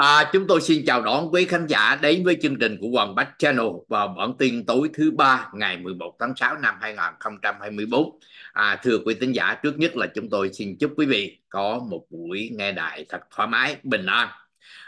À, chúng tôi xin chào đón quý khán giả đến với chương trình của Hoàng Bách Channel vào bản tin tối thứ ba ngày 11 tháng 6 năm 2024. À, thưa quý khán giả, trước nhất là chúng tôi xin chúc quý vị có một buổi nghe đại thật thoải mái, bình an.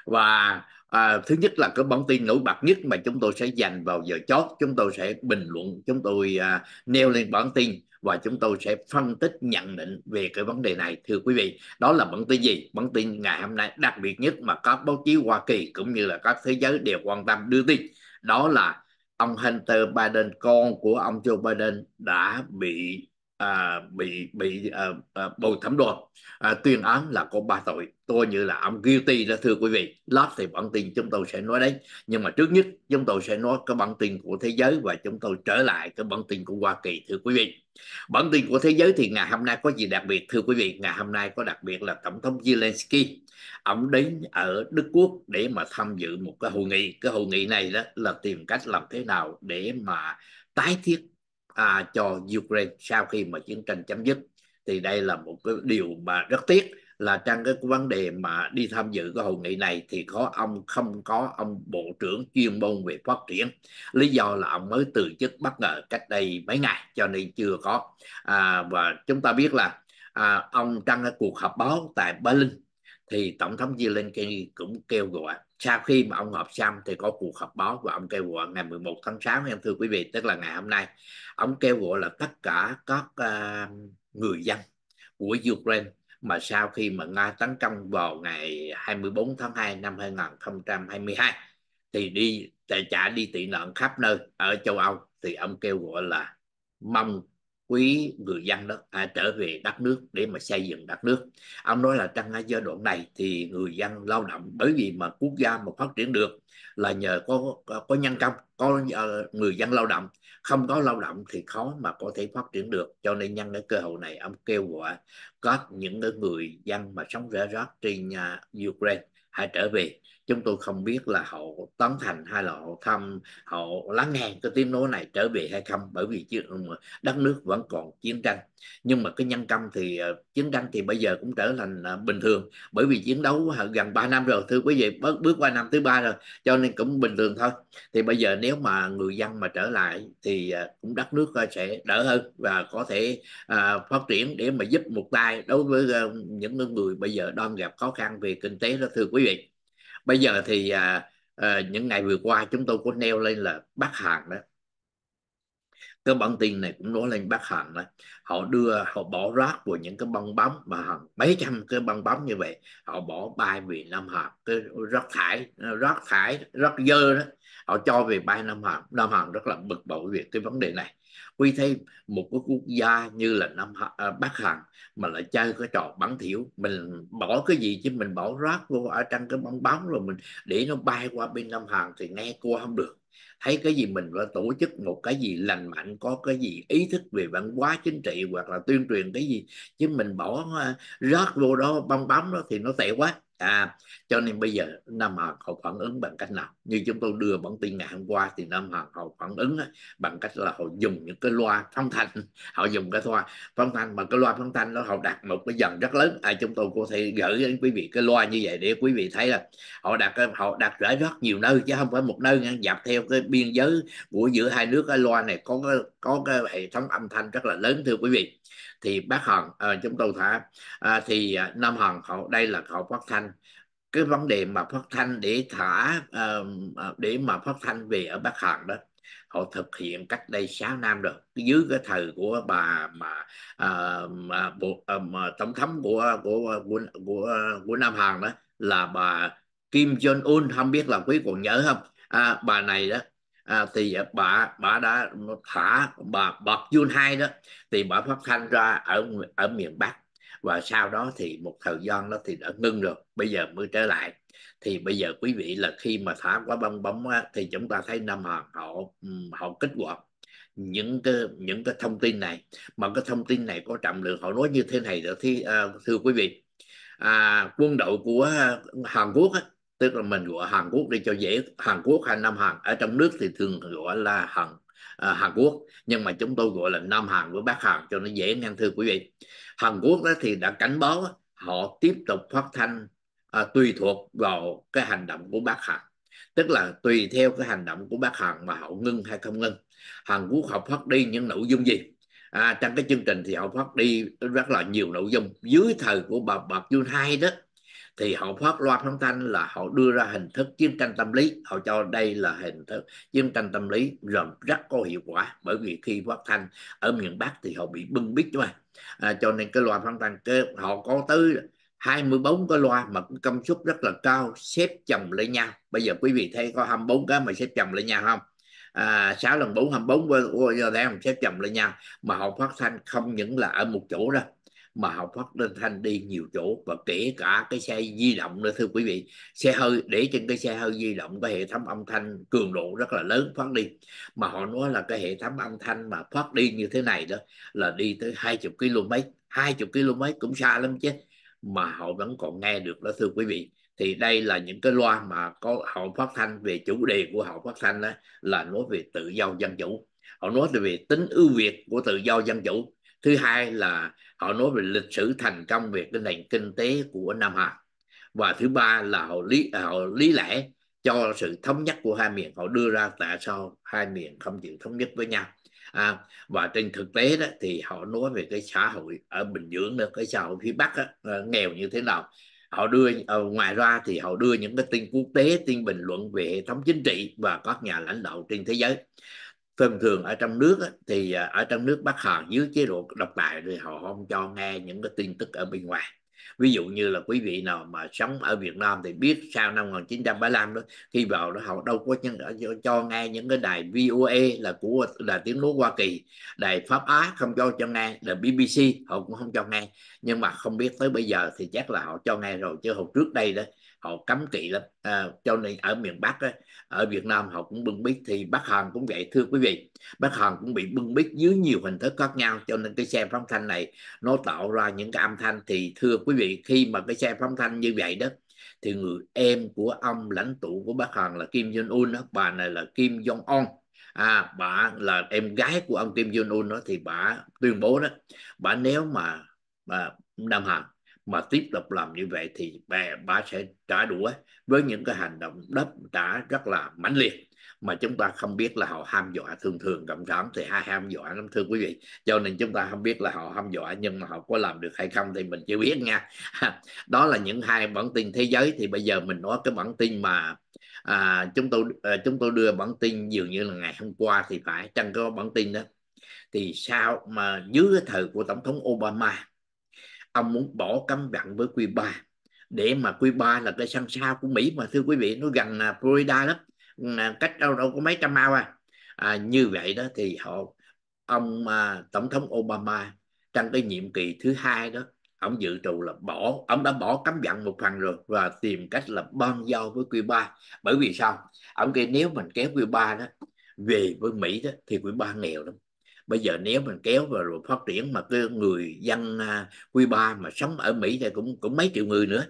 Và à, thứ nhất là cái bản tin nổi bật nhất mà chúng tôi sẽ dành vào giờ chót, chúng tôi sẽ bình luận, chúng tôi à, nêu lên bản tin và chúng tôi sẽ phân tích nhận định về cái vấn đề này thưa quý vị đó là bản tin gì bản tin ngày hôm nay đặc biệt nhất mà các báo chí Hoa Kỳ cũng như là các thế giới đều quan tâm đưa tin đó là ông Hunter Biden con của ông Joe Biden đã bị à, bị bị à, à, bầu thẩm đoàn à, tuyên án là có ba tội tôi như là ông guilty đó thưa quý vị lát thì bản tin chúng tôi sẽ nói đấy nhưng mà trước nhất chúng tôi sẽ nói cái bản tin của thế giới và chúng tôi trở lại cái bản tin của Hoa Kỳ thưa quý vị bản tin của thế giới thì ngày hôm nay có gì đặc biệt thưa quý vị ngày hôm nay có đặc biệt là tổng thống Zelensky ông đến ở Đức Quốc để mà tham dự một cái hội nghị cái hội nghị này đó là tìm cách làm thế nào để mà tái thiết à, cho Ukraine sau khi mà chiến tranh chấm dứt thì đây là một cái điều mà rất tiếc là trong cái vấn đề mà đi tham dự cái hội nghị này thì có ông không có ông bộ trưởng chuyên môn về phát triển lý do là ông mới từ chức bất ngờ cách đây mấy ngày cho nên chưa có à, và chúng ta biết là à, ông trong cái cuộc họp báo tại Berlin thì tổng thống Zelensky cũng kêu gọi sau khi mà ông họp xong thì có cuộc họp báo và ông kêu gọi ngày 11 tháng 6 em thưa quý vị tức là ngày hôm nay ông kêu gọi là tất cả các uh, người dân của Ukraine mà sau khi mà Nga tấn công vào ngày 24 tháng 2 năm 2022 thì đi tại trả đi tị nạn khắp nơi ở châu Âu thì ông kêu gọi là mong quý người dân đó à, trở về đất nước để mà xây dựng đất nước ông nói là trong giai đoạn này thì người dân lao động bởi vì mà quốc gia mà phát triển được là nhờ có có, có nhân công có uh, người dân lao động không có lao động thì khó mà có thể phát triển được cho nên nhân cái cơ hội này ông kêu gọi có những người dân mà sống rải rác trên à, Ukraine hãy trở về chúng tôi không biết là họ tán thành hay là họ thăm họ lắng nghe cái tiếng nói này trở về hay không bởi vì đất nước vẫn còn chiến tranh nhưng mà cái nhân công thì ờ, chiến tranh thì bây giờ cũng trở thành à, bình thường bởi vì chiến đấu gần 3 năm rồi thưa quý vị bước bước qua năm thứ ba rồi cho nên cũng bình thường thôi thì bây giờ nếu mà người dân mà trở lại thì à, cũng đất nước ờ, sẽ đỡ hơn và có thể phát triển để mà giúp một tay lai đối với ờ, những người bây giờ đang gặp khó khăn về kinh tế đó thưa quý vị bây giờ thì à, à, những ngày vừa qua chúng tôi có nêu lên là bắc hàn đó cái bản tin này cũng nói lên bắc hàn đó họ đưa họ bỏ rác của những cái bong bóng mà hàng mấy trăm cái bong bóng như vậy họ bỏ bay về nam hàn cái rác thải ờ, rác thải rác dơ đó họ cho về bay nam hàn nam hàn rất là bực bội về cái vấn đề này quy thấy một cái quốc gia như là Nam à, Bắc Hàn mà lại chơi cái trò bắn thiểu mình bỏ cái gì chứ mình bỏ rác vô ở trong cái bóng bóng rồi mình để nó bay qua bên Nam Hàn thì nghe cô không được thấy cái gì mình phải tổ chức một cái gì lành mạnh có cái gì ý thức về văn hóa chính trị hoặc là tuyên truyền cái gì chứ mình bỏ à, rác vô đó bong bóng đó thì nó tệ quá à, cho nên bây giờ Nam Hoàng họ phản ứng bằng cách nào như chúng tôi đưa bản tin ngày hôm qua thì Nam Hoàng họ phản ứng bằng cách là họ dùng những cái loa phóng thanh họ dùng cái loa phóng thanh mà cái loa phóng thanh đó họ đặt một cái dần rất lớn à, chúng tôi có thể gửi đến quý vị cái loa như vậy để quý vị thấy là họ đặt họ đặt rải rất nhiều nơi chứ không phải một nơi nha dọc theo cái biên giới của giữa hai nước cái loa này có có cái hệ thống âm thanh rất là lớn thưa quý vị thì bác Hằng à, chúng tôi thả à, thì à, Nam Hằng họ đây là họ phát thanh cái vấn đề mà phát thanh để thả uh, để mà phát thanh về ở Bắc Hàn đó họ thực hiện cách đây 6 năm rồi dưới cái thời của bà mà, uh, mà, bộ, uh, mà tổng thống của của của của, của Nam Hàn đó là bà Kim Jong Un không biết là quý còn nhớ không à, bà này đó à, thì à, bà bà đã thả bà bật Jun hai đó thì bà phát thanh ra ở ở miền Bắc và sau đó thì một thời gian đó thì đã ngưng rồi bây giờ mới trở lại thì bây giờ quý vị là khi mà thả quả bong bóng á, thì chúng ta thấy năm họ họ họ kích hoạt những cái những cái thông tin này mà cái thông tin này có trọng lượng họ nói như thế này đó thì uh, thưa quý vị à, quân đội của Hàn Quốc á, tức là mình gọi Hàn Quốc đi cho dễ Hàn Quốc hay Nam Hàn ở trong nước thì thường gọi là Hàn à, Hàn Quốc nhưng mà chúng tôi gọi là Nam Hàn với Bắc Hàn cho nó dễ nghe thưa quý vị Hàn Quốc đó thì đã cảnh báo họ tiếp tục phát thanh à, tùy thuộc vào cái hành động của Bắc Hàn tức là tùy theo cái hành động của Bắc Hàn mà họ ngưng hay không ngưng Hàn Quốc họ phát đi những nội dung gì à, trong cái chương trình thì họ phát đi rất là nhiều nội dung dưới thời của bà Bạc Dương hai đó thì họ phát loa phóng thanh là họ đưa ra hình thức chiến tranh tâm lý họ cho đây là hình thức chiến tranh tâm lý gồm rất có hiệu quả bởi vì khi phát thanh ở miền bắc thì họ bị bưng bít mà à, cho nên cái loa phóng thanh cái, họ có tới 24 cái loa mà công suất rất là cao xếp chồng lên nhau bây giờ quý vị thấy có 24 cái mà xếp chồng lên nhau không à, 6 lần 4 24 theo xếp chồng lên nhau mà họ phát thanh không những là ở một chỗ đâu mà học phát lên thanh đi nhiều chỗ và kể cả cái xe di động nữa thưa quý vị xe hơi để trên cái xe hơi di động có hệ thống âm thanh cường độ rất là lớn phát đi mà họ nói là cái hệ thống âm thanh mà phát đi như thế này đó là đi tới 20 km 20 km cũng xa lắm chứ mà họ vẫn còn nghe được đó thưa quý vị thì đây là những cái loa mà có họ phát thanh về chủ đề của họ phát thanh đó là nói về tự do dân chủ họ nói về tính ưu việt của tự do dân chủ thứ hai là họ nói về lịch sử thành công về cái nền kinh tế của Nam Hà và thứ ba là họ lý họ lý lẽ cho sự thống nhất của hai miền họ đưa ra tại sao hai miền không chịu thống nhất với nhau à, và trên thực tế đó thì họ nói về cái xã hội ở bình Dương đó cái xã hội phía bắc đó, ờ, nghèo như thế nào họ đưa ờ, ngoài ra thì họ đưa những cái tin quốc tế tin bình luận về hệ thống chính trị và các nhà lãnh đạo trên thế giới thường thường ở trong nước thì à, ở trong nước Bắc Hàn dưới chế độ độc tài thì họ không cho nghe những cái tin tức ở bên ngoài ví dụ như là quý vị nào mà sống ở Việt Nam thì biết sau năm 1935 đó khi vào đó họ đâu có cho, cho nghe những cái đài VOA là của là tiếng nói Hoa Kỳ đài Pháp Á không cho cho nghe là BBC họ cũng không cho nghe nhưng mà không biết tới bây giờ thì chắc là họ cho nghe rồi chứ hồi trước đây đó họ cấm kỵ lắm à, cho nên ở miền Bắc ấy, ở Việt Nam họ cũng bưng bít thì bác Hòn cũng vậy thưa quý vị bác Hòn cũng bị bưng bít dưới nhiều hình thức khác nhau cho nên cái xe phóng thanh này nó tạo ra những cái âm thanh thì thưa quý vị khi mà cái xe phóng thanh như vậy đó thì người em của ông lãnh tụ của bác Hòn là Kim Jong Un đó bà này là Kim Jong On à bà là em gái của ông Kim Jong Un đó thì bà tuyên bố đó bà nếu mà bà Nam Hàn mà tiếp tục làm như vậy thì bà, bà sẽ trả đũa với những cái hành động đáp trả rất là mãnh liệt mà chúng ta không biết là họ ham dọa thường thường cộng sản thì hay ham dọa lắm thưa quý vị cho nên chúng ta không biết là họ ham dọa nhưng mà họ có làm được hay không thì mình chưa biết nha đó là những hai bản tin thế giới thì bây giờ mình nói cái bản tin mà à, chúng tôi à, chúng tôi đưa bản tin dường như là ngày hôm qua thì phải trong có bản tin đó thì sao mà dưới cái thời của tổng thống Obama ông muốn bỏ cấm vận với Cuba để mà Cuba là cái sân sao của Mỹ mà thưa quý vị nó gần à, Florida lắm à, cách đâu đâu có mấy trăm mao à. à như vậy đó thì họ ông à, tổng thống Obama trong cái nhiệm kỳ thứ hai đó ông dự trù là bỏ ông đã bỏ cấm vận một phần rồi và tìm cách là bom giao với Cuba bởi vì sao ông kêu nếu mình kéo Cuba đó về với Mỹ đó thì Cuba nghèo lắm bây giờ nếu mình kéo vào rồi phát triển mà cái người dân à, Cuba mà sống ở Mỹ thì cũng cũng mấy triệu người nữa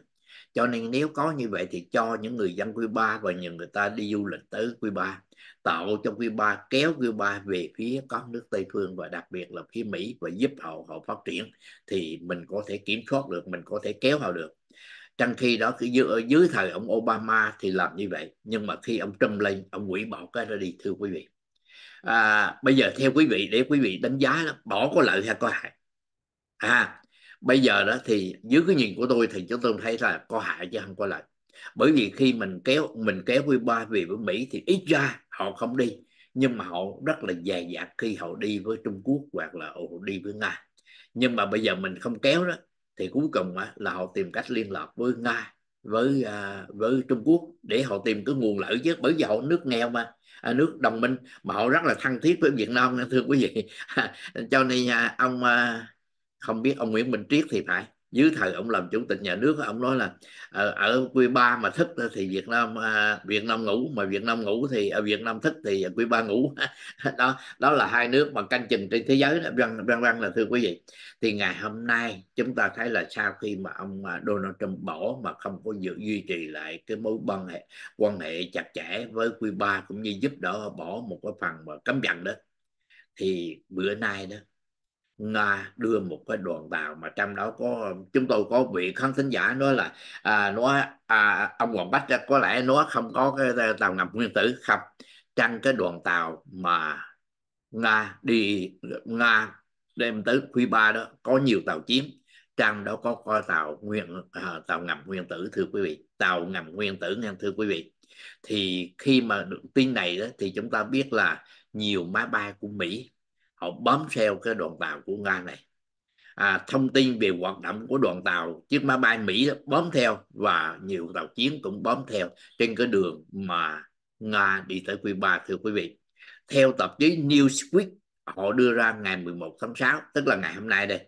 cho nên nếu có như vậy thì cho những người dân Cuba và những người ta đi du lịch tới Cuba tạo cho Cuba kéo Cuba về phía các nước Tây phương và đặc biệt là phía Mỹ và giúp họ họ phát triển thì mình có thể kiểm soát được mình có thể kéo họ được trong khi đó cứ dưới, dưới thời ông Obama thì làm như vậy nhưng mà khi ông Trump lên ông hủy bỏ cái ra đi thưa quý vị à, bây giờ theo quý vị để quý vị đánh giá đó, bỏ có lợi hay có hại à bây giờ đó thì dưới cái nhìn của tôi thì chúng tôi thấy là có hại chứ không có lợi bởi vì khi mình kéo mình kéo với ba về với mỹ thì ít ra họ không đi nhưng mà họ rất là dè dặt khi họ đi với trung quốc hoặc là họ đi với nga nhưng mà bây giờ mình không kéo đó thì cuối cùng là họ tìm cách liên lạc với nga với à, với trung quốc để họ tìm cái nguồn lợi chứ bởi vì họ nước nghèo mà nước đồng minh mà họ rất là thân thiết với Việt Nam thưa quý vị cho nên à, ông à, không biết ông Nguyễn Minh Triết thì phải dưới thời ông làm chủ tịch nhà nước ông nói là ờ, ở, Quy Ba mà thức thì Việt Nam à, Việt Nam ngủ mà Việt Nam ngủ thì ở à, Việt Nam thức thì Quy Ba ngủ đó đó là hai nước mà canh chừng trên thế giới vân vân vân là thưa quý vị thì ngày hôm nay chúng ta thấy là sau khi mà ông à, Donald Trump bỏ mà không có dự duy trì lại cái mối quan hệ quan hệ chặt chẽ với Quy Ba cũng như giúp đỡ bỏ một cái phần mà cấm vận đó thì bữa nay đó Nga đưa một cái đoàn tàu mà trong đó có chúng tôi có vị khán thính giả nói là à, nó à, ông Hoàng Bách có lẽ nó không có cái tàu ngầm nguyên tử không trong cái đoàn tàu mà Nga đi Nga đem tới Cuba đó có nhiều tàu chiến trong đó có coi tàu nguyên à, tàu ngầm nguyên tử thưa quý vị tàu ngầm nguyên tử nha thưa quý vị thì khi mà được tin này đó thì chúng ta biết là nhiều máy bay của Mỹ họ bám theo cái đoàn tàu của nga này à, thông tin về hoạt động của đoàn tàu chiếc máy bay mỹ bám theo và nhiều tàu chiến cũng bám theo trên cái đường mà nga đi tới cuba thưa quý vị theo tạp chí newsweek họ đưa ra ngày 11 tháng 6 tức là ngày hôm nay đây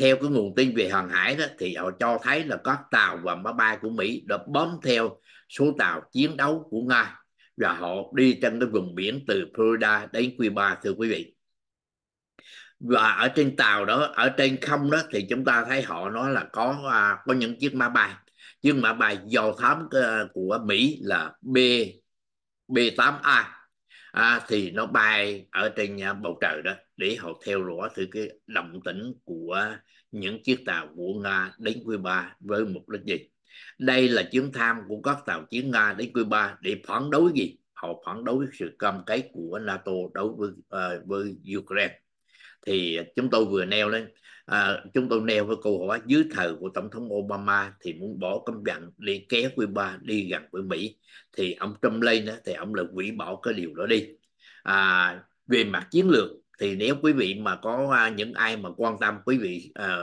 theo cái nguồn tin về hàng hải đó thì họ cho thấy là các tàu và máy bay của Mỹ đã bám theo số tàu chiến đấu của Nga và họ đi trên cái vùng biển từ Florida đến Cuba thưa quý vị và ở trên tàu đó ở trên không đó thì chúng ta thấy họ nói là có à, có những chiếc máy bay nhưng máy bay do thám ờ, của Mỹ là B B8A à, thì nó bay ở trên à, bầu trời đó để họ theo dõi từ cái động tĩnh của những chiếc tàu của Nga đến Cuba với mục đích gì đây là chuyến tham của các tàu chiến Nga đến Cuba để phản đối gì họ phản đối sự cam kết của NATO đối với uh, với Ukraine thì chúng tôi vừa neo lên à, chúng tôi neo với câu hỏi dưới thời của tổng thống Obama thì muốn bỏ công nhận đi kéo Cuba đi gần với Mỹ thì ông Trump lên đó thì ông là hủy bỏ cái điều đó đi à, về mặt chiến lược thì nếu quý vị mà có à, những ai mà quan tâm quý vị à,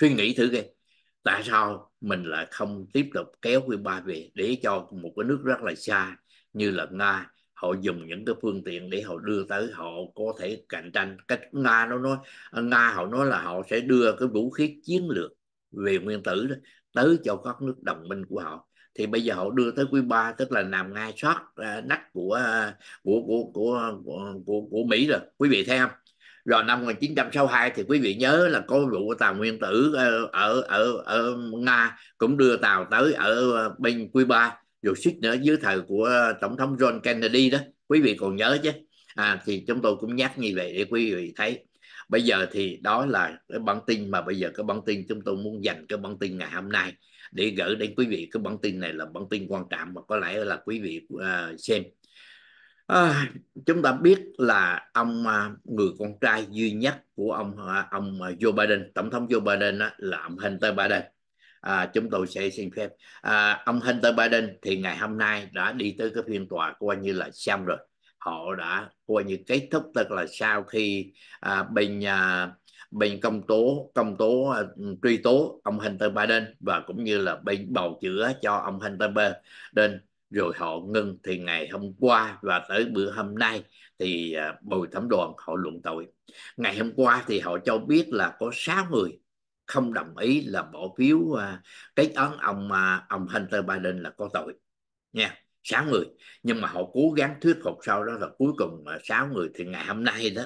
suy nghĩ thử cái tại sao mình lại không tiếp tục kéo Cuba về để cho một cái nước rất là xa như là Nga họ dùng những cái phương tiện để họ đưa tới họ có thể cạnh tranh cách nga nó nói nga họ nói là họ sẽ đưa cái vũ khí chiến lược về nguyên tử đó, tới cho các nước đồng minh của họ thì bây giờ họ đưa tới quý ba tức là nằm ngay sát à, nách của, à, của, của của của của của mỹ rồi quý vị thấy không rồi năm 1962 thì quý vị nhớ là có vụ tàu nguyên tử ở ờ, ở ở, ở nga cũng đưa tàu tới ở bên Cuba dù suýt nữa dưới thời của ờ, tổng thống John Kennedy đó quý vị còn nhớ chứ à, thì chúng tôi cũng nhắc như vậy để quý vị thấy bây giờ thì đó là cái bản tin mà bây giờ cái bản tin chúng tôi muốn dành cái bản tin ngày hôm nay để gửi đến quý vị cái bản tin này là bản tin quan trọng và có lẽ là quý vị uh, xem à, chúng ta biết là ông ờ, người con trai duy nhất của ông ông Joe Biden tổng thống Joe Biden đó, là ông Hunter Biden à, chúng tôi sẽ xin phép à, ông Hunter Biden thì ngày hôm nay đã đi tới cái phiên tòa coi như là xong rồi họ đã coi như kết thúc tức là sau khi à, bình à, bên công tố công tố uh, truy tố ông Hunter Biden và cũng như là bên bầu chữa cho ông Hunter Biden rồi họ ngưng thì ngày hôm qua và tới bữa hôm nay thì uh, bồi thẩm đoàn họ luận tội ngày hôm qua thì họ cho biết là có 6 người không đồng ý là bỏ phiếu uh, kết án ông uh, ông Hunter Biden là có tội nha sáu người nhưng mà họ cố gắng thuyết phục sau đó là cuối cùng sáu người thì ngày hôm nay đó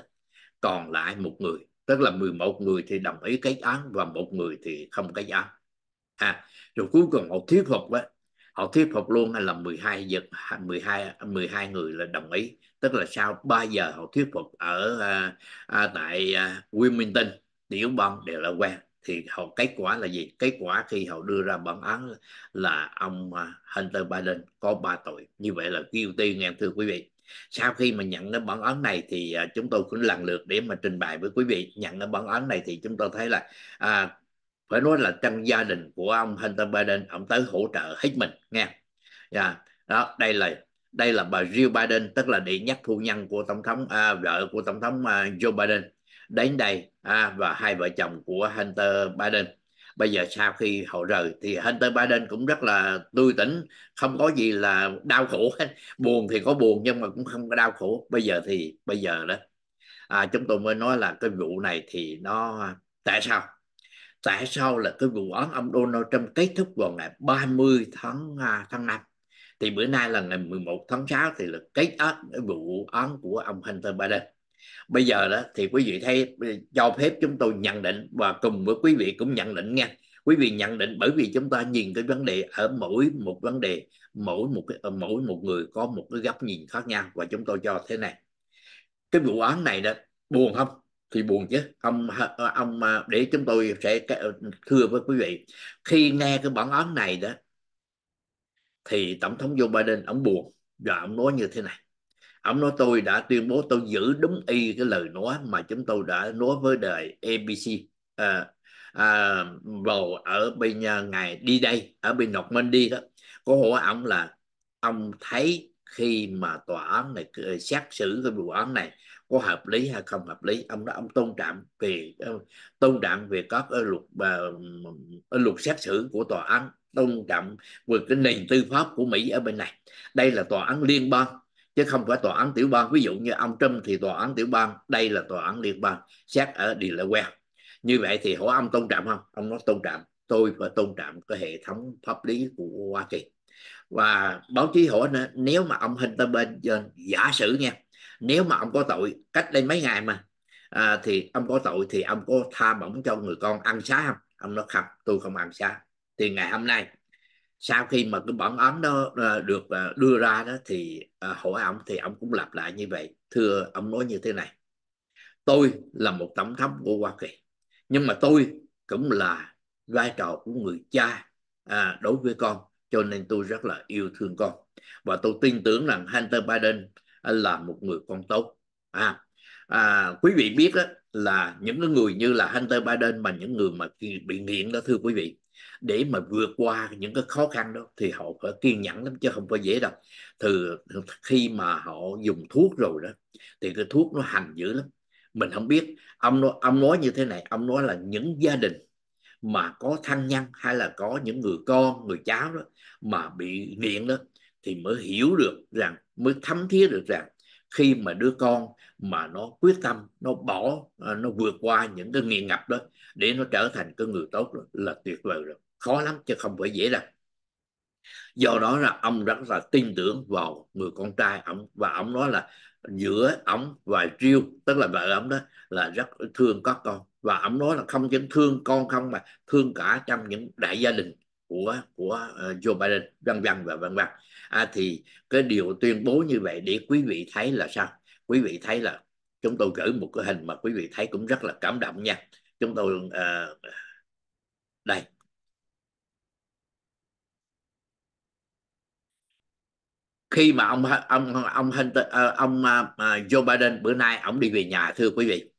còn lại một người tức là 11 người thì đồng ý kết án và một người thì không kết án à, rồi cuối cùng họ thuyết phục đó, họ thuyết phục luôn là 12 giật 12 à, 12 à, người là đồng ý tức là sau 3 giờ họ thuyết phục ở à, à, tại à, Wilmington tiểu bang đều là quen thì họ kết quả là gì kết quả khi họ đưa ra bản án là ông à, Hunter Biden có ba tội như vậy là guilty nghe thưa quý vị sau khi mà nhận đến bản án này thì à, chúng tôi cũng lần lượt để mà trình bày với quý vị nhận đến bản án này thì chúng tôi thấy là à, phải nói là trong gia đình của ông Hunter Biden ông tới hỗ trợ hết mình nghe yeah. Dạ, đó đây là đây là bà Jill Biden tức là đệ nhất phu nhân của tổng thống à, vợ của tổng thống à, Joe Biden đến đây à, và hai vợ chồng của Hunter Biden bây giờ sau khi họ rời thì Hunter Biden cũng rất là tươi tỉnh không có gì là đau khổ hết buồn thì có buồn nhưng mà cũng không có đau khổ bây giờ thì bây giờ đó à, chúng tôi mới nói là cái vụ này thì nó tại sao tại sao là cái vụ án ông Donald Trump kết thúc vào ngày 30 tháng à, tháng 5 thì bữa nay là ngày 11 tháng 6 thì là kết án cái vụ án của ông Hunter Biden bây giờ đó thì quý vị thấy cho phép chúng tôi nhận định và cùng với quý vị cũng nhận định nha quý vị nhận định bởi vì chúng ta nhìn cái vấn đề ở mỗi một vấn đề mỗi một ờ, mỗi một người có một cái góc nhìn khác nhau và chúng tôi cho thế này cái vụ án này đó buồn không thì buồn chứ ông ờ, ông ờ, để chúng tôi sẽ thưa với quý vị khi nghe cái bản án này đó thì tổng thống Joe Biden ông buồn và ông nói như thế này ông nói tôi đã tuyên bố tôi giữ đúng y cái lời nói mà chúng tôi đã nói với đời ABC à, à, vào ở bên à, ngày đi đây ở bên Ngọc Minh đi đó có hỏi ông là ông thấy khi mà tòa án này ờ, xét xử cái vụ án này có hợp lý hay không hợp lý ông đó ông tôn trọng về ờ, tôn trọng về các luật ờ, luật xét xử của tòa án tôn trọng về cái nền tư pháp của Mỹ ở bên này đây là tòa án liên bang chứ không phải tòa án tiểu bang ví dụ như ông Trump thì tòa án tiểu bang đây là tòa án liên bang xét ở Delaware như vậy thì hỏi ông tôn trọng không ông nói tôn trọng tôi phải tôn trọng cái hệ thống pháp lý của Hoa Kỳ và báo chí hỏi nữa, nếu mà ông Hunter Biden giả sử nha nếu mà ông có tội cách đây mấy ngày mà à, thì ông có tội thì ông có tha bổng cho người con ăn xá không ông nói không tôi không ăn xá thì ngày hôm nay sau khi mà cái bản án đó ờ, được ờ, đưa ra đó thì ờ, hỏi ông thì ông cũng lặp lại như vậy thưa ông nói như thế này tôi là một tổng thống của hoa kỳ nhưng mà tôi cũng là vai trò của người cha à, đối với con cho nên tôi rất là yêu thương con và tôi tin tưởng rằng Hunter Biden là một người con tốt à, à quý vị biết đó, là những người như là Hunter Biden mà những người mà bị nghiện đó thưa quý vị để mà vượt qua những cái khó khăn đó thì họ phải kiên nhẫn lắm chứ không phải dễ đâu từ khi mà họ dùng thuốc rồi đó thì cái thuốc nó hành dữ lắm mình không biết ông nói, ông nói như thế này ông nói là những gia đình mà có thân nhân hay là có những người con người cháu đó mà bị nghiện đó thì mới hiểu được rằng mới thấm thía được rằng khi mà đứa con mà nó quyết tâm nó bỏ à, nó vượt qua những cái nghiện ngập đó để nó trở thành cái người tốt đó, là tuyệt vời rồi khó lắm chứ không phải dễ đâu do đó là ông rất là tin tưởng vào người con trai ông và ông nói là giữa ông và Jill tức là vợ ông đó là rất thương các con và ông nói là không những thương con không mà thương cả trong những đại gia đình của của ờ, Joe Biden vân vân và vân vân à, thì cái điều tuyên bố như vậy để quý vị thấy là sao quý vị thấy là chúng tôi gửi một cái hình mà quý vị thấy cũng rất là cảm động nha chúng tôi uh, đây khi mà ông ông ông ờ, ông, ông ờ, Joe Biden bữa nay ông đi về nhà thưa quý vị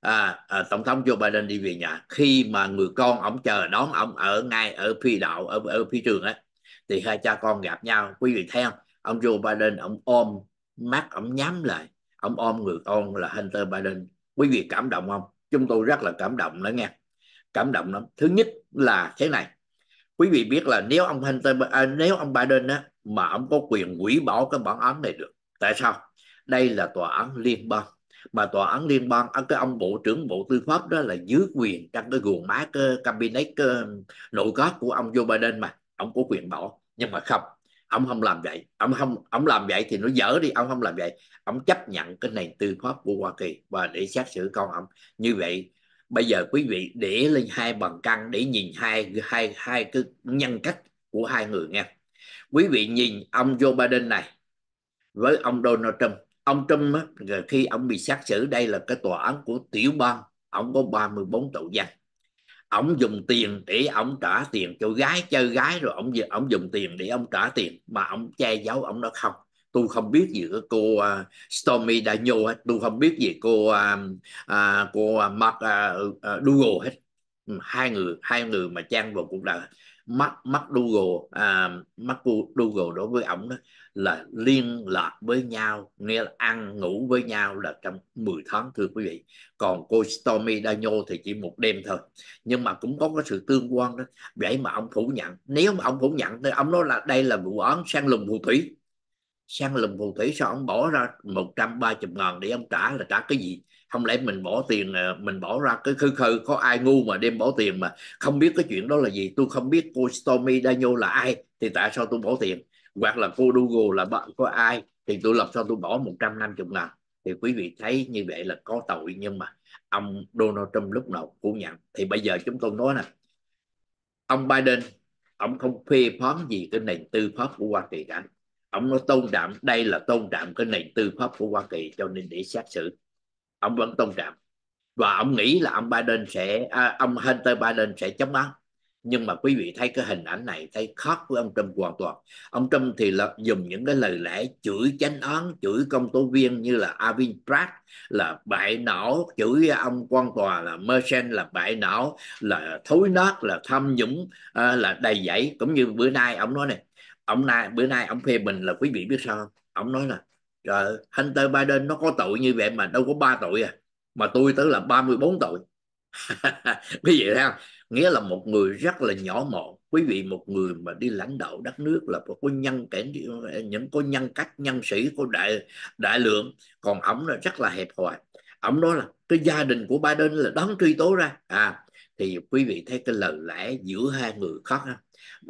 à, à, tổng thống Joe Biden đi về nhà khi mà người con ông chờ đón ông ở ngay ở phi đạo ở ở phi trường ấy thì hai cha con gặp nhau quý vị thấy không ông Joe Biden ông ôm mắt ông nhắm lại ông ôm ngược ôm là Hunter Biden quý vị cảm động không chúng tôi rất là cảm động đó nghe cảm động lắm thứ nhất là thế này quý vị biết là nếu ông Hunter à, nếu ông Biden á mà ông có quyền hủy bỏ cái bản án này được tại sao đây là tòa án liên bang mà tòa án liên bang à, cái ông bộ trưởng bộ tư pháp đó là dưới quyền trong cái guồng má cái cabinet cái nội các của ông Joe Biden mà ông có quyền bỏ nhưng mà không ông không làm vậy ông không ông làm vậy thì nó dở đi ông không làm vậy ông chấp nhận cái nền tư pháp của Hoa Kỳ và để xét xử con ông như vậy bây giờ quý vị để lên hai bằng căn để nhìn hai hai hai cái nhân cách của hai người nghe quý vị nhìn ông Joe Biden này với ông Donald Trump ông Trump á, khi ông bị xét xử đây là cái tòa án của tiểu bang ông có 34 tội danh ông dùng tiền để ông trả tiền cho gái chơi gái rồi ổng ông dùng tiền để ông trả tiền mà ông che giấu ông nó không tôi không biết gì của cô uh, Stormy Daniel hết tôi không biết gì cô uh, uh, cô Mark uh, uh, Dougal hết ừ, hai người hai người mà trang vào cuộc đời mắt mắt Google à, mắt Google đối với ổng đó là liên lạc với nhau nghĩa là ăn ngủ với nhau là trong 10 tháng thưa quý vị còn cô Stormy Daniel thì chỉ một đêm thôi nhưng mà cũng có cái sự tương quan đó vậy mà ông phủ nhận nếu mà ông phủ nhận thì ông nói là đây là vụ án sang lùng phù thủy sang lùng phù thủy sao ông bỏ ra 130 ngàn để ông trả là trả cái gì không lẽ mình bỏ tiền mình bỏ ra cái khư khư có ai ngu mà đem bỏ tiền mà không biết cái chuyện đó là gì tôi không biết cô Stormy Daniel là ai thì tại sao tôi bỏ tiền hoặc là cô Google là bạn có ai thì tôi làm sao tôi bỏ 150 ngàn thì quý vị thấy như vậy là có tội nhưng mà ông Donald Trump lúc nào cũng nhận thì bây giờ chúng tôi nói nè ông Biden ông không phê phán gì cái nền tư pháp của Hoa Kỳ cả ông nói tôn trọng đây là tôn trọng cái nền tư pháp của Hoa Kỳ cho nên để xét xử ông vẫn tôn trọng và ông nghĩ là ông Biden sẽ à, ông Hunter Biden sẽ chống ông nhưng mà quý vị thấy cái hình ảnh này thấy khác với ông Trump hoàn toàn ông Trump thì là dùng những cái lời lẽ chửi chánh án chửi công tố viên như là Avin Pratt là bại não chửi ông quan tòa là merchant là bại não là thối nát là tham nhũng à, là đầy dẫy cũng như bữa nay ông nói này ông nay bữa nay ông phê bình là quý vị biết sao không ông nói là rồi Hunter Biden nó có tội như vậy mà đâu có ba tội à mà tôi tới là 34 tội quý vị thấy không nghĩa là một người rất là nhỏ mọn quý vị một người mà đi lãnh đạo đất nước là có nhân kẻ những có nhân cách nhân sĩ có đại đại lượng còn ổng là rất là hẹp hòi ổng nói là cái gia đình của Biden là đón truy tố ra à thì quý vị thấy cái lời lẽ giữa hai người khác không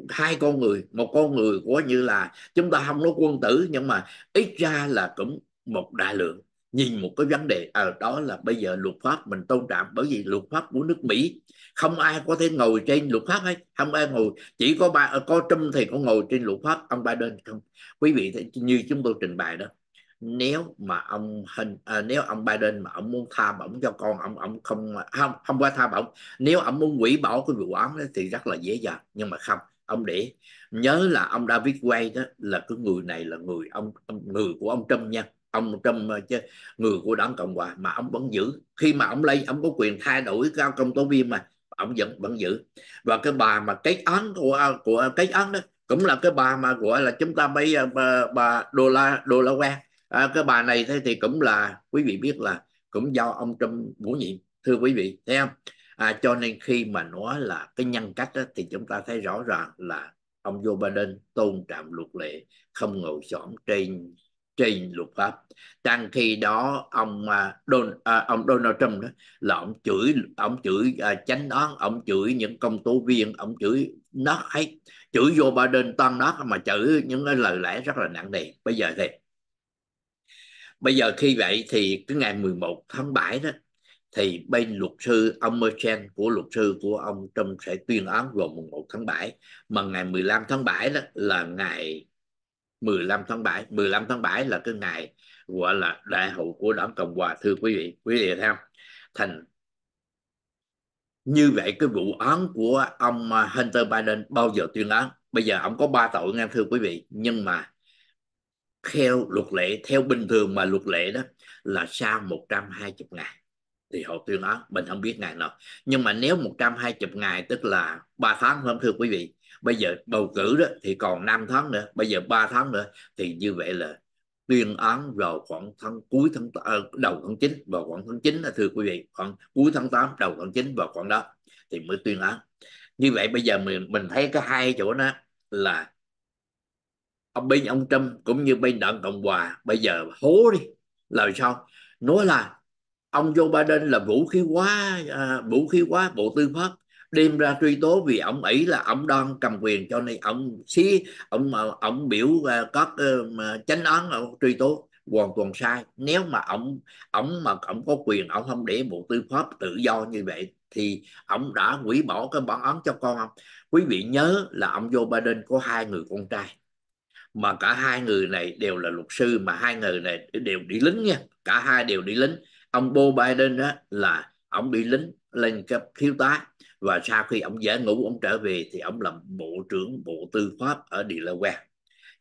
hai con người một con người của như là chúng ta không nói quân tử nhưng mà ít ra là cũng một đại lượng nhìn một cái vấn đề ở à, đó là bây giờ luật pháp mình tôn trọng bởi vì luật pháp của nước Mỹ không ai có thể ngồi trên luật pháp hết không ai ngồi chỉ có ba à, có Trump thì có ngồi trên luật pháp ông Biden không quý vị như chúng tôi trình bày đó nếu mà ông hình à, nếu ông Biden mà ông muốn tha bổng cho con ông ông không không không qua tha bổng nếu ông muốn hủy bỏ cái vụ án thì rất là dễ dàng nhưng mà không ông để nhớ là ông David quay đó là cái người này là người ông người của ông Trump nha ông Trump ờ, chứ người của đảng cộng hòa mà ông vẫn giữ khi mà ông lấy ông có quyền thay đổi cao công tố viên mà ông vẫn vẫn giữ và cái bà mà cái án của của cái án đó cũng là cái bà mà gọi là chúng ta bây bà, bà đô la đô la quen à, cái bà này thế thì cũng là quý vị biết là cũng do ông Trump bổ nhiệm thưa quý vị thấy không à, cho nên khi mà nói là cái nhân cách đó, thì chúng ta thấy rõ ràng là ông Joe Biden tôn trọng luật lệ không ngồi xổm trên trên luật pháp trong khi đó ông à, Don, à, ông Donald Trump đó là ông chửi ông chửi à, chánh đoán ông chửi những công tố viên ông chửi nó hết chửi Joe Biden toàn nó mà chửi những cái lời lẽ rất là nặng nề bây giờ thì bây giờ khi vậy thì cái ngày 11 tháng 7 đó thì bên luật sư ông Merchant của luật sư của ông Trump sẽ tuyên án vào mùng 1 tháng 7 mà ngày 15 tháng 7 đó là ngày 15 tháng 7 15 tháng 7 là cái ngày gọi là đại hội của đảng Cộng Hòa thưa quý vị quý vị theo thành như vậy cái vụ án của ông ờ, Hunter Biden bao giờ tuyên án bây giờ ông có ba tội nghe thưa quý vị nhưng mà theo luật lệ theo bình thường mà luật lệ đó là sau 120 ngày thì họ tuyên án mình không biết ngày nào nhưng mà nếu 120 ngày tức là 3 tháng không thưa quý vị bây giờ bầu cử đó thì còn 5 tháng nữa bây giờ 3 tháng nữa thì như vậy là tuyên án vào khoảng tháng cuối tháng ờ, đầu tháng 9 vào khoảng tháng 9 là thưa quý vị khoảng cuối tháng 8 đầu tháng 9 vào khoảng đó thì mới tuyên án như vậy bây giờ mình mình thấy có hai chỗ đó là ông bên ông Trump cũng như bên đảng Cộng Hòa bây giờ hố đi là sao nói là ông Joe Biden là vũ khí quá à, vũ khí quá bộ tư pháp đem ra truy tố vì ông ấy là ông đang cầm quyền cho nên ông xí ông à, ông biểu à, các uh, chánh án ông truy tố hoàn toàn sai nếu mà ông ông mà ông có quyền ông không để bộ tư pháp tự do như vậy thì ông đã hủy bỏ cái bản án cho con không? quý vị nhớ là ông Joe Biden có hai người con trai mà cả hai người này đều là luật sư mà hai người này đều đi lính nha cả hai đều đi lính ông Bo Biden đó là ông đi lính lên cấp thiếu tá và sau khi ông giải ngũ ông trở về thì ông làm bộ trưởng bộ tư pháp ở Delaware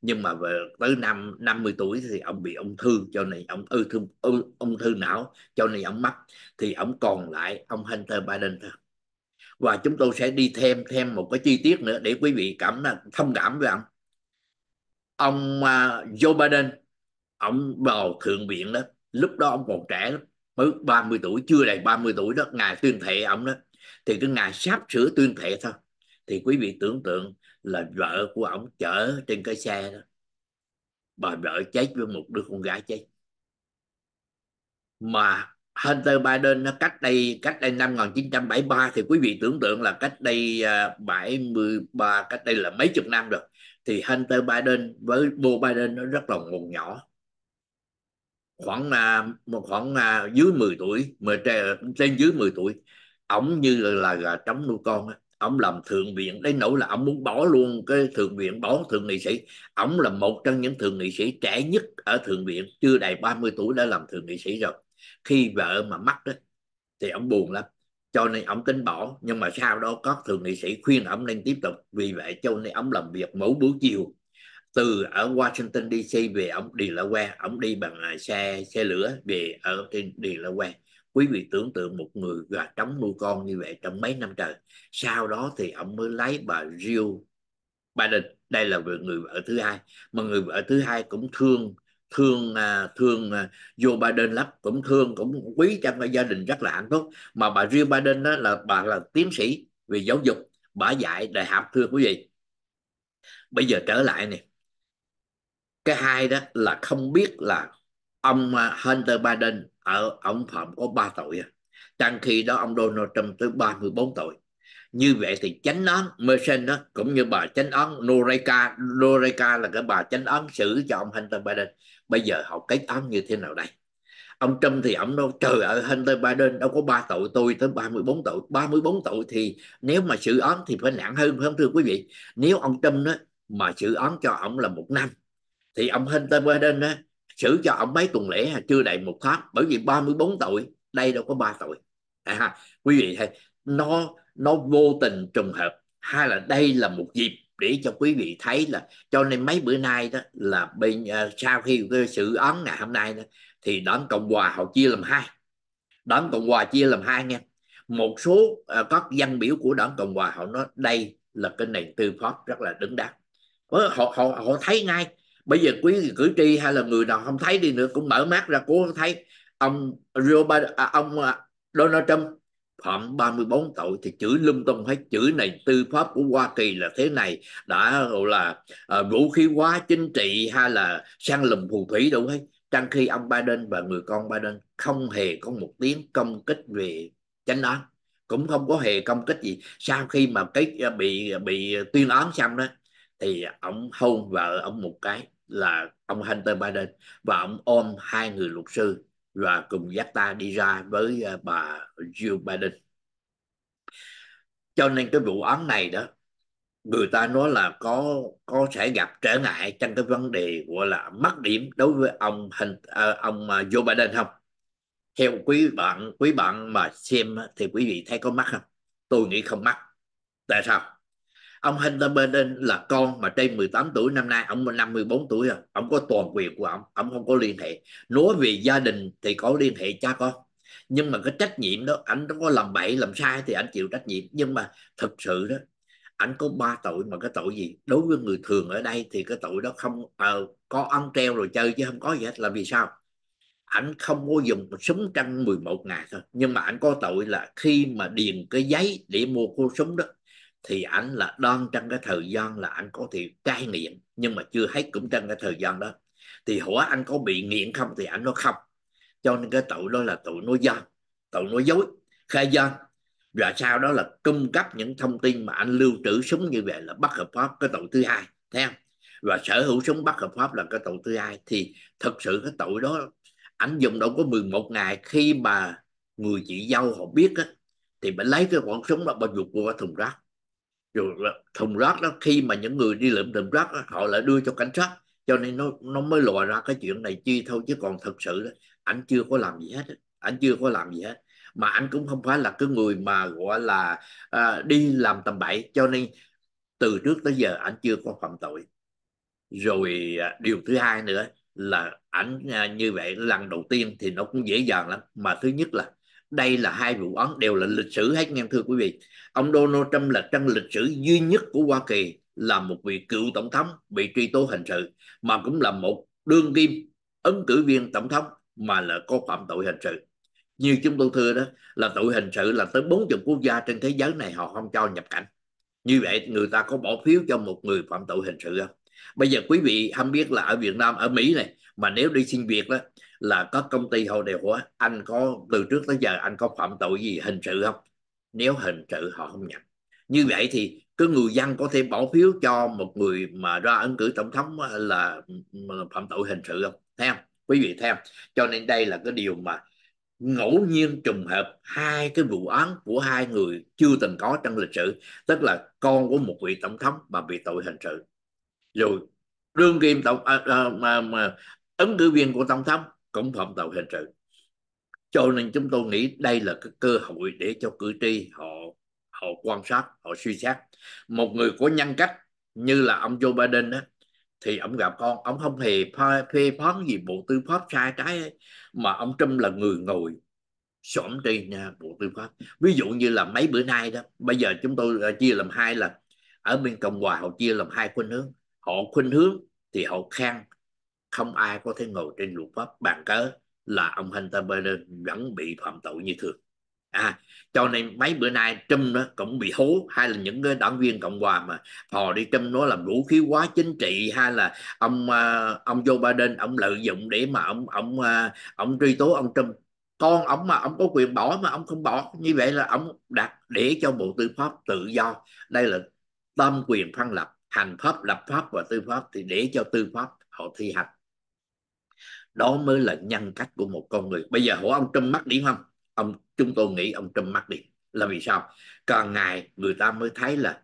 nhưng mà về tới năm 50 tuổi thì ông bị ung thư cho nên ông ư thư ung thư não cho nên ông mắc thì ông còn lại ông Hunter Biden thôi và chúng tôi sẽ đi thêm thêm một cái chi tiết nữa để quý vị cảm thông cảm với ông ông à, Joe Biden ông bầu thượng viện đó lúc đó ông còn trẻ lắm mới 30 tuổi chưa đầy 30 tuổi đó ngài tuyên thệ ông đó thì cái ngài sắp sửa tuyên thệ thôi thì quý vị tưởng tượng là vợ của ông chở trên cái xe đó bà vợ chết với một đứa con gái chết mà Hunter Biden nó cách đây cách đây năm 1973 thì quý vị tưởng tượng là cách đây 73 à, cách đây là mấy chục năm rồi thì Hunter Biden với Joe Biden nó rất là nguồn nhỏ khoảng là một khoảng là dưới 10 tuổi mà trên dưới 10 tuổi ổng như là, là, là trống nuôi con ổng làm thượng viện đến nỗi là ổng muốn bỏ luôn cái thượng viện bỏ thượng nghị sĩ ổng là một trong những thượng nghị sĩ trẻ nhất ở thượng viện chưa đầy 30 tuổi đã làm thượng nghị sĩ rồi khi vợ mà mất đó thì ổng buồn lắm cho nên ông tính bỏ nhưng mà sau đó các thượng nghị sĩ khuyên ông nên tiếp tục vì vậy cho nên ông làm việc mỗi buổi chiều từ ở Washington DC về ông đi qua ông đi bằng à, xe xe lửa về ở trên đi qua quý vị tưởng tượng một người gà trống nuôi con như vậy trong mấy năm trời sau đó thì ông mới lấy bà Jill Biden đây là người vợ thứ hai mà người vợ thứ hai cũng thương thương à, thương vua à, Biden lắm cũng thương cũng quý trong gia đình rất là hạnh phúc mà bà Jill Biden đó là bà là tiến sĩ về giáo dục bà dạy đại học thưa quý vị bây giờ trở lại này cái hai đó là không biết là ông à, Hunter Biden ở ông phạm có 3 tội trong khi đó ông Donald Trump tới 34 tội như vậy thì chánh án Mersen đó cũng như bà chánh án Noreika Noreika là cái bà chánh án xử cho ông Hunter Biden bây giờ họ kết án như thế nào đây ông Trump thì ông nói trời ơi Hunter Biden đâu có ba tội tôi tới 34 tội 34 tội thì nếu mà xử án thì phải nặng hơn không thưa quý vị nếu ông Trump đó mà xử án cho ông là một năm thì ông Hunter Biden đó xử cho ông mấy tuần lễ à? chưa đầy một tháng bởi vì 34 tội đây đâu có ba tội à, quý vị thấy nó nó vô tình trùng hợp hay là đây là một dịp để cho quý vị thấy là cho nên mấy bữa nay đó là bên ờ, sau khi cái sự ấn ngày hôm nay đó, thì đảng cộng hòa họ chia làm hai đảng cộng hòa chia làm hai nha một số uh, các dân biểu của đảng cộng hòa họ nói đây là cái nền tư pháp rất là đứng đắn ờ, họ, họ họ thấy ngay bây giờ quý cử tri hay là người nào không thấy đi nữa cũng mở mắt ra cố thấy ông Joe Biden, à, ông Donald Trump phạm 34 tội thì chửi lung tung hay chửi này tư pháp của Hoa Kỳ là thế này đã gọi là à, vũ khí hóa chính trị hay là sang lùm phù thủy đủ hết trong khi ông Biden và người con Biden không hề có một tiếng công kích về chánh án cũng không có hề công kích gì sau khi mà cái ờ, bị ờ, bị tuyên án xong đó thì ông hôn vợ ông một cái là ông Hunter Biden và ông ôm hai người luật sư và cùng dắt ta đi ra với ờ, bà Joe Biden cho nên cái vụ án này đó người ta nói là có có sẽ gặp trở ngại trong cái vấn đề gọi là mất điểm đối với ông hình ờ, ông ờ, Joe Biden không theo quý bạn quý bạn mà xem thì quý vị thấy có mắc không tôi nghĩ không mắc tại sao ông Hunter là con mà trên 18 tuổi năm nay ông 54 tuổi rồi à. ông có toàn quyền của ông ông không có liên hệ nói về gia đình thì có liên hệ cha con nhưng mà cái trách nhiệm đó anh nó có làm bậy làm sai thì anh chịu trách nhiệm nhưng mà thực sự đó anh có ba tội mà cái tội gì đối với người thường ở đây thì cái tội đó không à, có ăn treo rồi chơi chứ không có gì hết là vì sao anh không có dùng súng canh 11 ngày thôi nhưng mà anh có tội là khi mà điền cái giấy để mua cô súng đó thì anh là đoan trong cái thời gian là anh có thể cai nghiện nhưng mà chưa hết cũng trong cái thời gian đó thì hỏi anh có bị nghiện không thì anh nói không cho nên cái tội đó là tội nói gian tội nói dối khai gian và sau đó là cung cấp những thông tin mà anh lưu trữ súng như vậy là bất hợp pháp cái tội thứ hai theo và sở hữu súng bất hợp pháp là cái tội thứ hai thì thực sự cái tội đó anh dùng đâu có 11 ngày khi mà người chị dâu họ biết á, thì mình lấy cái quả súng đó bao dục qua thùng rác thùng rác đó khi mà những người đi lượm thùng rác đó, họ lại đưa cho cảnh sát cho nên nó nó mới lòi ra cái chuyện này chi thôi chứ còn thật sự đó, anh chưa có làm gì hết anh chưa có làm gì hết mà anh cũng không phải là cái người mà gọi là à, đi làm tầm bậy cho nên từ trước tới giờ anh chưa có phạm tội rồi à, điều thứ hai nữa là ảnh à, như vậy lần đầu tiên thì nó cũng dễ dàng lắm mà thứ nhất là đây là hai vụ án đều là lịch sử hết nghe thưa quý vị ông Donald Trump là trong lịch sử duy nhất của Hoa Kỳ là một vị cựu tổng thống bị truy tố hình sự mà cũng là một đương kim ứng cử viên tổng thống mà là có phạm tội hình sự như chúng tôi thưa đó là tội hình sự là tới 40 quốc gia trên thế giới này họ không cho nhập cảnh như vậy người ta có bỏ phiếu cho một người phạm tội hình sự không bây giờ quý vị không biết là ở Việt Nam ở Mỹ này mà nếu đi xin việc đó là có công ty hồ điều hóa anh có từ trước tới giờ anh có phạm tội gì hình sự không nếu hình sự họ không nhận như vậy thì cứ người dân có thể bỏ phiếu cho một người mà ra ứng cử tổng thống là phạm tội hình sự không thấy quý vị theo cho nên đây là cái điều mà ngẫu nhiên trùng hợp hai cái vụ án của hai người chưa từng có trong lịch sử tức là con của một vị tổng thống mà bị tội hình sự rồi đương kim tổng à, à, mà, mà ứng cử viên của tổng thống cũng phạm tội hình sự cho nên chúng tôi nghĩ đây là cái cơ hội để cho cử tri họ họ quan sát họ suy xét một người có nhân cách như là ông Joe Biden á thì ông gặp con ông không hề phê phán gì bộ tư pháp sai trái ấy. mà ông Trump là người ngồi xổm nha à, bộ tư pháp ví dụ như là mấy bữa nay đó bây giờ chúng tôi à, chia làm hai lần ở bên cộng hòa họ chia làm hai khuynh hướng họ khuynh hướng thì họ khen không ai có thể ngồi trên luật pháp bàn cớ là ông Hunter Biden vẫn bị phạm tội như thường à cho nên mấy bữa nay Trump đó cũng bị hố hay là những cái đảng viên cộng hòa mà họ đi Trump nói là vũ khí quá chính trị hay là ông ờ, ông Joe Biden ông lợi dụng để mà ông ông ờ, ông truy tố ông Trump con ông mà ông có quyền bỏ mà ông không bỏ như vậy là ông đặt để cho bộ tư pháp tự do đây là tâm quyền phân lập hành pháp lập pháp và tư pháp thì để cho tư pháp họ thi hành đó mới là nhân cách của một con người bây giờ hỏi ông Trâm mắt điểm không ông chúng tôi nghĩ ông Trâm mắt điểm là vì sao càng ngày người ta mới thấy là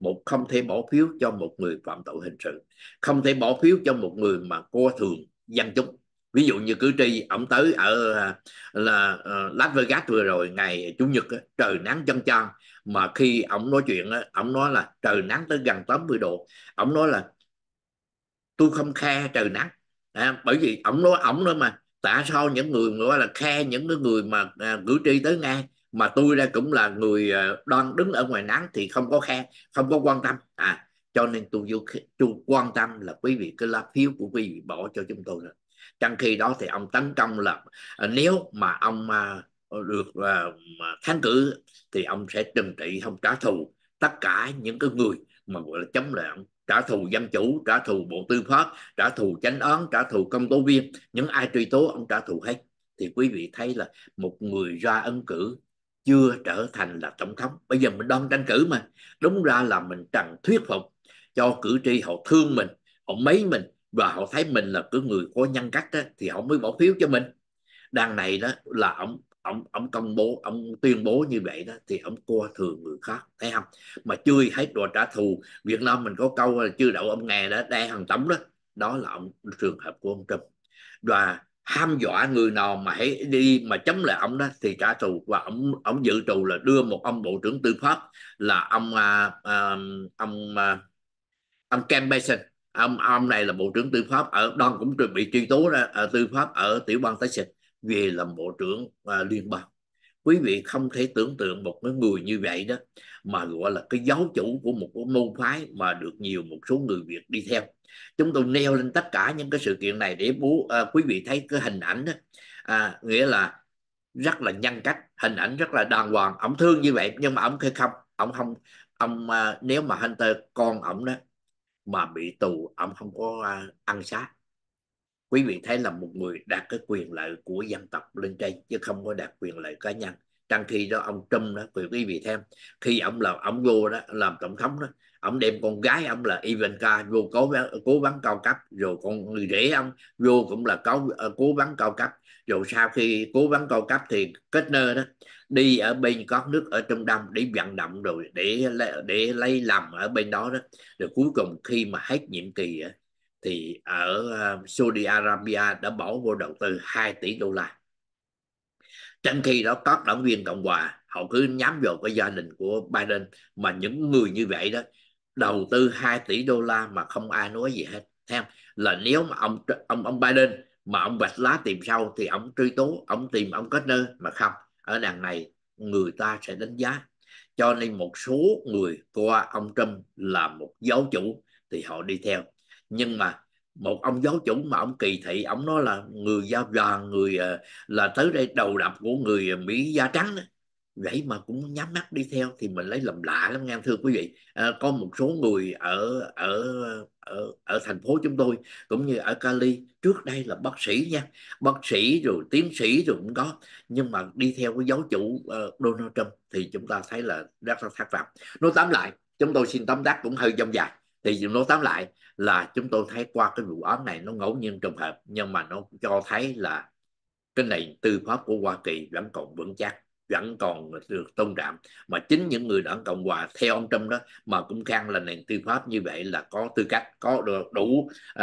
một không thể bỏ phiếu cho một người phạm tội hình sự không thể bỏ phiếu cho một người mà coi thường dân chúng ví dụ như cử tri ông tới ở à, là ờ, Las Vegas vừa rồi ngày chủ nhật trời nắng chân chân mà khi ông nói chuyện ông nói là trời nắng tới gần 80 độ ông nói là tôi không khe trời nắng à, bởi vì ổng nói ổng nữa mà tại sao những người gọi là khe những cái người mà à, cử tri tới nga mà tôi ra cũng là người à, đang đứng ở ngoài nắng thì không có khe không có quan tâm à cho nên tôi vô tôi quan tâm là quý vị cái lá phiếu của quý vị bỏ cho chúng tôi rồi trong khi đó thì ông tấn công là à, nếu mà ông à, được à, kháng cử thì ông sẽ trừng trị không trả thù tất cả những cái người mà gọi là chống lại ông trả thù dân chủ trả thù bộ tư pháp trả thù chánh án trả thù công tố viên những ai truy tố ông trả thù hết thì quý vị thấy là một người ra ứng cử chưa trở thành là tổng thống bây giờ mình đang tranh cử mà đúng ra là mình cần thuyết phục cho cử tri họ thương mình họ mấy mình và họ thấy mình là cái người có nhân cách đó, thì họ mới bỏ phiếu cho mình đằng này đó là ông ông ông công bố ông tuyên bố như vậy đó thì ông coi thường người khác thấy không mà chưa hết đòi trả thù Việt Nam mình có câu là chưa đậu ông nghe đó đe hàng tống đó đó là ông trường hợp của ông Trump và ham dọa người nào mà hãy đi mà chống lại ông đó thì trả thù và ông ông dự trù là đưa một ông bộ trưởng tư pháp là ông à, à, ông à, ông Ken Mason ông ông này là bộ trưởng tư pháp ở đang cũng bị truy tố ra à, tư pháp ở tiểu bang Texas về làm bộ trưởng à, liên bang quý vị không thể tưởng tượng một cái người như vậy đó mà gọi là cái giáo chủ của một cái môn phái mà được nhiều một số người Việt đi theo chúng tôi neo lên tất cả những cái sự kiện này để bố à, quý vị thấy cái hình ảnh đó à, nghĩa là rất là nhân cách hình ảnh rất là đàng hoàng ổng thương như vậy nhưng mà ổng khi không ổng không ông à, nếu mà Hunter con ổng đó mà bị tù ổng không có à, ăn xác quý vị thấy là một người đạt cái quyền lợi của dân tộc lên trên chứ không có đạt quyền lợi cá nhân trong khi đó ông Trump đó quý vị thêm khi ông là ông vô đó làm tổng thống đó ông đem con gái ông là Ivanka vô cố cố vấn cao cấp rồi con người rể ông vô cũng là cố ờ, cố vấn cao cấp rồi sau khi cố vấn cao cấp thì kết nơ đó đi ở bên các nước ở trung đông để vận động rồi để để lấy làm ở bên đó đó rồi cuối cùng khi mà hết nhiệm kỳ thì ở ờ, Saudi Arabia đã bỏ vô đầu tư 2 tỷ đô la trong khi đó các đảng viên cộng hòa họ cứ nhắm vào cái gia đình của Biden mà những người như vậy đó đầu tư 2 tỷ đô la mà không ai nói gì hết Thêm là nếu mà ông ông ông Biden mà ông vạch lá tìm sau thì ông truy tố ông tìm ông kết nơ mà không ở đằng này người ta sẽ đánh giá cho nên một số người coi ông Trump là một giáo chủ thì họ đi theo nhưng mà một ông giáo chủ mà ông kỳ thị ông nói là người da vàng người ờ, là tới đây đầu đập của người mỹ da trắng đó. vậy mà cũng nhắm mắt đi theo thì mình lấy làm lạ lắm nghe thưa quý vị à, có một số người ở ở ở ở thành phố chúng tôi cũng như ở Cali trước đây là bác sĩ nha bác sĩ rồi tiến sĩ rồi cũng có nhưng mà đi theo cái giáo chủ uh, Donald Trump thì chúng ta thấy là rất là thất vọng nói tóm lại chúng tôi xin tóm tắt cũng hơi dông dài thì nói tóm lại là chúng tôi thấy qua cái vụ án này nó ngẫu nhiên trùng hợp nhưng mà nó cho thấy là cái nền tư pháp của Hoa Kỳ vẫn còn vững chắc vẫn còn được tôn trọng mà chính những người đảng cộng hòa theo ông trump đó mà cũng khăng là nền tư pháp như vậy là có tư cách có được đủ uh,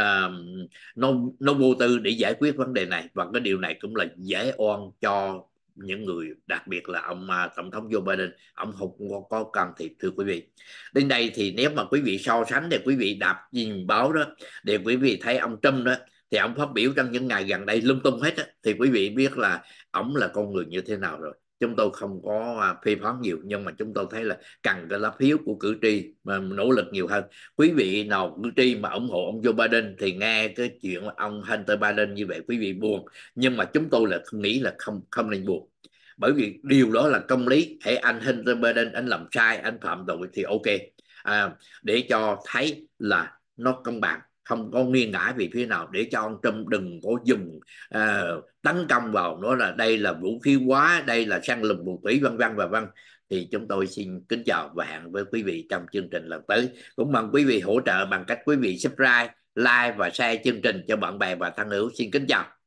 nó nó vô tư để giải quyết vấn đề này và cái điều này cũng là dễ oan cho những người đặc biệt là ông uh, tổng thống Joe Biden ông không có, có cần thiệp thưa quý vị đến đây thì nếu mà quý vị so sánh để quý vị đạp nhìn báo đó để quý vị thấy ông Trump đó thì ông phát biểu trong những ngày gần đây lung tung hết đó, thì quý vị biết là ông là con người như thế nào rồi chúng tôi không có à, phê phán nhiều nhưng mà chúng tôi thấy là cần cái lá phiếu của cử tri mà nỗ lực nhiều hơn quý vị nào cử tri mà ủng hộ ông Joe Biden thì nghe cái chuyện ông Hunter Biden như vậy quý vị buồn nhưng mà chúng tôi là nghĩ là không không nên buồn bởi vì điều đó là công lý hãy anh Hunter Biden anh làm sai anh phạm tội thì ok à, để cho thấy là nó công bằng không có nghi ngã về phía nào để cho ông Trump đừng có dùng uh, tấn công vào nữa là đây là vũ khí quá đây là săn lùng vũ khí vân vân và vân thì chúng tôi xin kính chào và hẹn với quý vị trong chương trình lần tới cũng mong quý vị hỗ trợ bằng cách quý vị subscribe like và share chương trình cho bạn bè và thân hữu xin kính chào